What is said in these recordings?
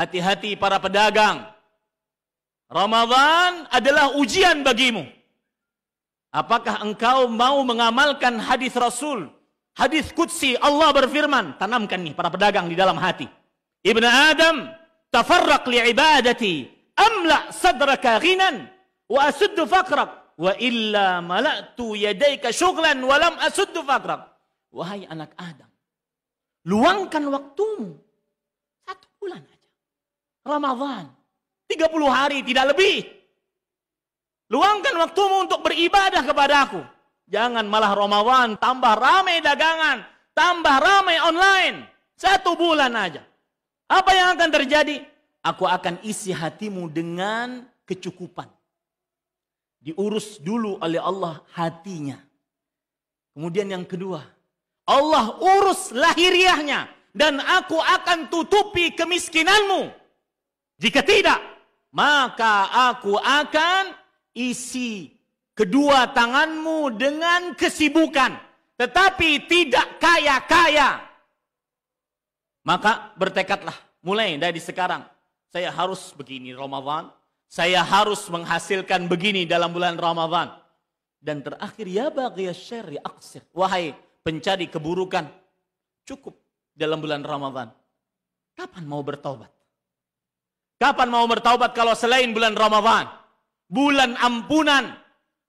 Hati-hati para pedagang. Ramadan adalah ujian bagimu. Apakah engkau mau mengamalkan hadis Rasul? Hadis Qudsi Allah berfirman, tanamkan nih para pedagang di dalam hati. Ibn Adam, tafarraq li ibadati, amla sadraka ghinan, wa asuddu faqrak, wa illa mala'tu yadaika syughlan, wa lam asuddu faqrak. Wahai anak Adam, luangkan waktumu Ramadan. 30 hari, tidak lebih. Luangkan waktumu untuk beribadah kepada Aku. Jangan malah Ramadan tambah ramai dagangan, tambah ramai online. Satu bulan aja. Apa yang akan terjadi? Aku akan isi hatimu dengan kecukupan. Diurus dulu oleh Allah hatinya. Kemudian yang kedua, Allah urus lahiriahnya dan aku akan tutupi kemiskinanmu. Jika tidak, maka aku akan isi kedua tanganmu dengan kesibukan, tetapi tidak kaya-kaya. Maka bertekadlah, mulai dari sekarang. Saya harus begini Ramadan, saya harus menghasilkan begini dalam bulan Ramadan. Dan terakhir, ya bagi syari aksir. Wahai pencari keburukan, cukup dalam bulan Ramadan. Kapan mau bertobat? Kapan mau bertaubat kalau selain bulan Ramadhan, Bulan ampunan.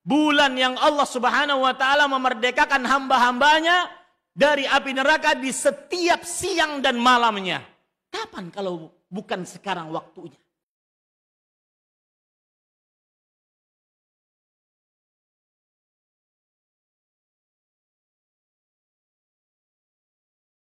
Bulan yang Allah subhanahu wa ta'ala memerdekakan hamba-hambanya dari api neraka di setiap siang dan malamnya. Kapan kalau bukan sekarang waktunya?